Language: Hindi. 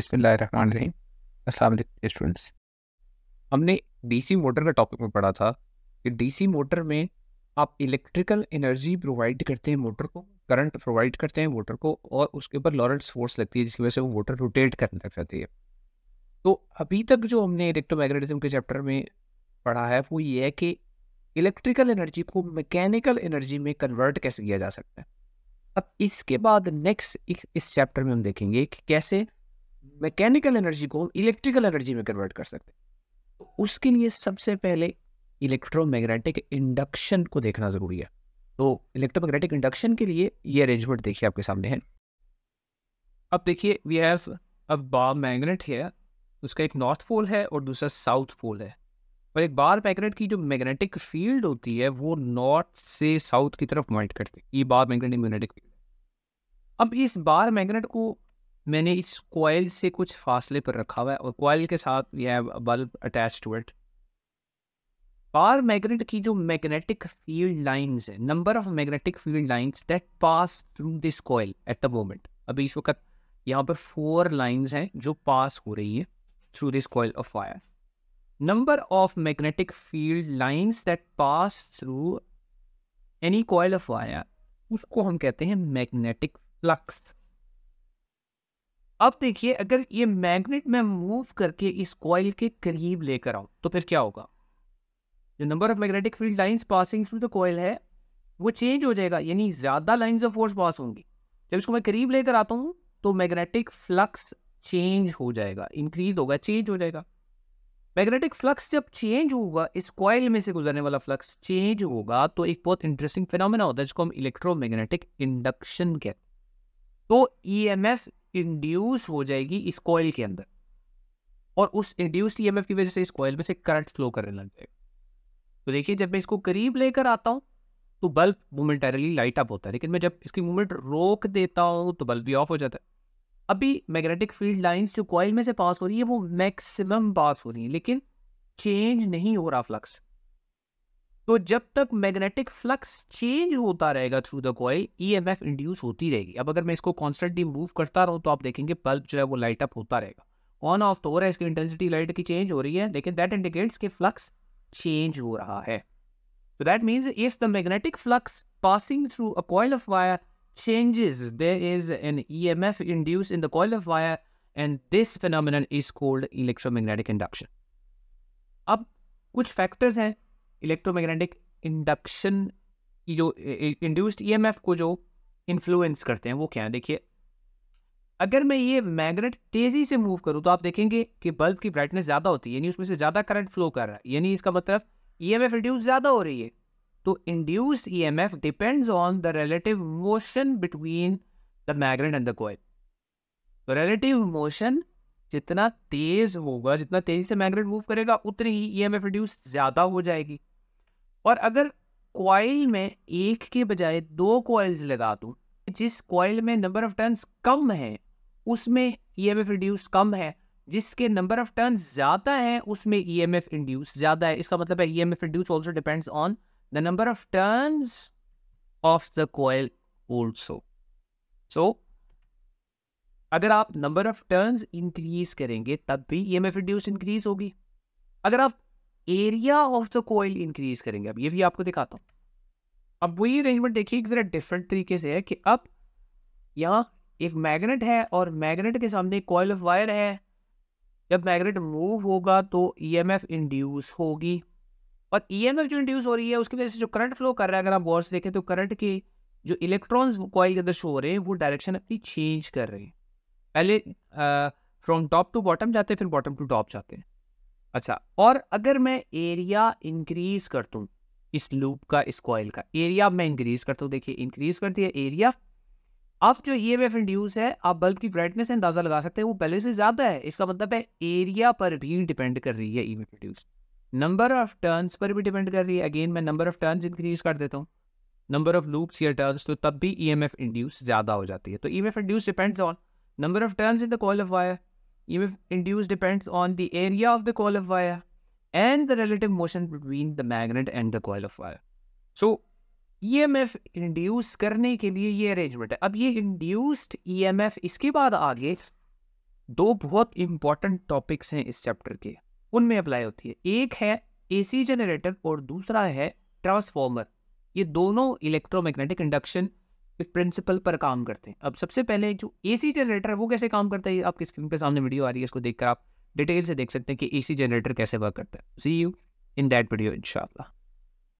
स्टूडेंट्स हमने डीसी मोटर का टॉपिक में पढ़ा था कि डीसी मोटर में आप इलेक्ट्रिकल एनर्जी प्रोवाइड करते हैं मोटर को करंट प्रोवाइड करते हैं मोटर को और उसके ऊपर लॉरेंस फोर्स लगती है जिसकी वजह से वो मोटर रोटेट करने लग जाती है तो अभी तक जो हमने इलेक्ट्रोमैग्नेटिज्म के चैप्टर में पढ़ा है वो ये है कि इलेक्ट्रिकल एनर्जी को मैकेनिकल एनर्जी में कन्वर्ट कैसे किया जा सकता है अब इसके बाद नेक्स्ट इस चैप्टर में हम देखेंगे कि कैसे मैकेनिकल एनर्जी को इलेक्ट्रिकल एनर्जी में कन्वर्ट कर सकते हैं तो उसके लिए सबसे पहले इलेक्ट्रोमैग्नेटिक इंडक्शन को देखना ज़रूरी है तो इलेक्ट्रोमैग्नेटिक इंडक्शन के लिए ये अरेंजमेंट देखिए आपके सामने है अब देखिए we have a bar magnet है उसका एक नॉर्थ पोल है और दूसरा साउथ पोल है और एक बार मैग्नेट की जो मैग्नेटिक फील्ड होती है वो नॉर्थ से साउथ की तरफ पॉइंट करती है ये बार मैग्नेट मैग्नेटिक फील्ड अब इस बार मैग्नेट को मैंने इस कोयल से कुछ फासले पर रखा हुआ है और कोयल के साथ we bulb attach to it bar magnet की जो मैग्नेटिक फील्ड लाइंस है number of magnetic field lines that pass through this coil at the moment अभी इस वक्त यहाँ पर फोर लाइंस हैं जो पास हो रही है through this coil of wire number of magnetic field lines that pass through any coil of wire उसको हम कहते हैं मैग्नेटिक फ्लक्स अब देखिए अगर ये मैग्नेट मैं मूव करके इस कॉइल के करीब लेकर आऊं तो फिर क्या होगा जो number of magnetic field lines passing through the coil है वो चेंज हो जाएगा यानी ज़्यादा लाइंस ऑफ फोर्स पास होंगी जब इसको मैं करीब लेकर आता हूँ तो मैग्नेटिक फ्लक्स चेंज हो जाएगा इंक्रीज होगा चेंज हो जाएगा मैग्नेटिक फ्लक्स जब चेंज होगा इस कॉयल में से गुजरने वाला फ्लक्स चेंज होगा तो एक बहुत इंटरेस्टिंग फिनोमेना होता है जिसको हम इलेक्ट्रोमैग्नेटिक इंडक्शन कहते हैं तो ई e इंड्यूस हो जाएगी इस कॉयल के अंदर और उस इंड्यूस्ड ई की वजह से इस कॉयल में से करंट फ्लो करने लग जाएगा तो देखिए जब मैं इसको करीब लेकर आता हूँ तो बल्ब मोमेंटरली लाइट अप होता है लेकिन मैं जब इसकी मूवमेंट रोक देता हूँ तो बल्ब भी ऑफ हो जाता है अभी मैग्नेटिक फील्ड लाइन जो कॉयल में से पास हो रही है वो मैक्सिमम पास हो रही है लेकिन चेंज नहीं हो रहा फ्लक्स तो जब तक मैग्नेटिक फ्लक्स चेंज होता रहेगा through the coil E M F induce होती रहेगी अब अगर मैं इसको कॉन्स्टेंटली मूव करता रहूँ तो आप देखेंगे बल्ब जो है वो लाइट अप होता रहेगा ऑन ऑफ तो हो रहा है इसकी इंटेंसिटी लाइट की चेंज हो रही है लेकिन दैट इंडिकेट्स के फ्लक्स चेंज हो रहा है तो that means if the magnetic flux passing through a coil of wire changes an E M F induced इन द coil of wire and this phenomenon is called electromagnetic induction अब कुछ फैक्टर्स हैं इलेक्ट्रोमैग्नेटिक इंडक्शन की जो इंड्यूस्ड ईएमएफ e को जो इन्फ्लुएंस करते हैं वो क्या है देखिए अगर मैं ये मैग्नेट तेज़ी से मूव करूँ तो आप देखेंगे कि बल्ब की ब्राइटनेस ज़्यादा होती है यानी उसमें से ज़्यादा करंट फ्लो कर रहा है यानी इसका मतलब ई e एम रिड्यूस ज़्यादा हो रही है तो induced E M F depends on the relative motion between the magnet and the coil relative motion जितना तेज़ होगा जितना तेज़ी से मैग्नेट मूव करेगा उतनी ही ई एम एफ रिड्यूस ज़्यादा हो जाएगी और अगर कॉइल में एक के बजाय दो कॉइल्स लगा दूँ जिस कॉइल में नंबर ऑफ टर्न्स कम है उसमें ई एम एफ इंड्यूस कम है जिसके नंबर ऑफ टर्न ज़्यादा है उसमें E e M F induce ज़्यादा है इसका मतलब है E M F induce also depends on the number of turns of the coil also so अगर आप नंबर ऑफ टर्न्स इंक्रीज करेंगे तब भी E M F induce increase होगी अगर आप area of the coil increase करेंगे अब ये भी आपको दिखाता हूँ अब वही अरेंजमेंट देखिए एक ज़रा डिफरेंट तरीके से है कि अब यहाँ एक मैग्नेट है और मैग्नेट के सामने एक कॉयल ऑफ वायर है जब मैग्नेट मूव होगा तो ईएमएफ e इंड्यूस होगी और ईएमएफ e जो इंड्यूस हो रही है उसकी वजह से जो करंट फ्लो कर रहा है अगर आप वॉर्स देखें तो करंट के जो इलेक्ट्रॉन्स कॉयल के अंदर शो हो रहे हैं वो डायरेक्शन अपनी चेंज कर रहे हैं पहले फ्रॉम टॉप टू बॉटम जाते हैं फिर बॉटम टू टॉप जाते हैं अच्छा और अगर मैं एरिया इंक्रीज कर दू इस लूप का इस कॉयल का एरिया मैं इंक्रीज करता हूँ देखिए इंक्रीज करती है एरिया अब जो ई एम एफ इंड्यूस है आप बल्ब की ब्राइटनेस अंदाजा लगा सकते हैं वो पहले से ज़्यादा है इसका मतलब है एरिया पर भी डिपेंड कर रही है E M F induce number of turns पर भी डिपेंड कर रही है अगेन मैं नंबर ऑफ टर्न्स इंक्रीज कर देता हूँ नंबर ऑफ लूप्स या टर्न्स तो तब भी ई एम एफ इंड्यूस ज़्यादा हो जाती है तो E M F induce depends on number of turns in the coil of wire EMF induced depends on the area of the coil of wire and the relative motion between the magnet and the coil of wire. So EMF e induce करने के लिए ये अरेंजमेंट है अब ये इंड्यूस्ड ईएमएफ e इसके बाद आगे दो बहुत इंपॉर्टेंट टॉपिक्स हैं इस चैप्टर के उनमें अप्लाई होती है एक है एसी जनरेटर और दूसरा है ट्रांसफॉर्मर ये दोनों इलेक्ट्रोमैग्नेटिक इंडक्शन प्रिंसिपल पर काम करते हैं अब सबसे पहले जो ए सी जनरेटर है वो कैसे काम करता है आपकी स्क्रीन पर सामने वीडियो आ रही है इसको देखकर आप डिटेल से देख सकते हैं कि ए सी जनरेटर कैसे वर्क करता है see you in that video इनशाला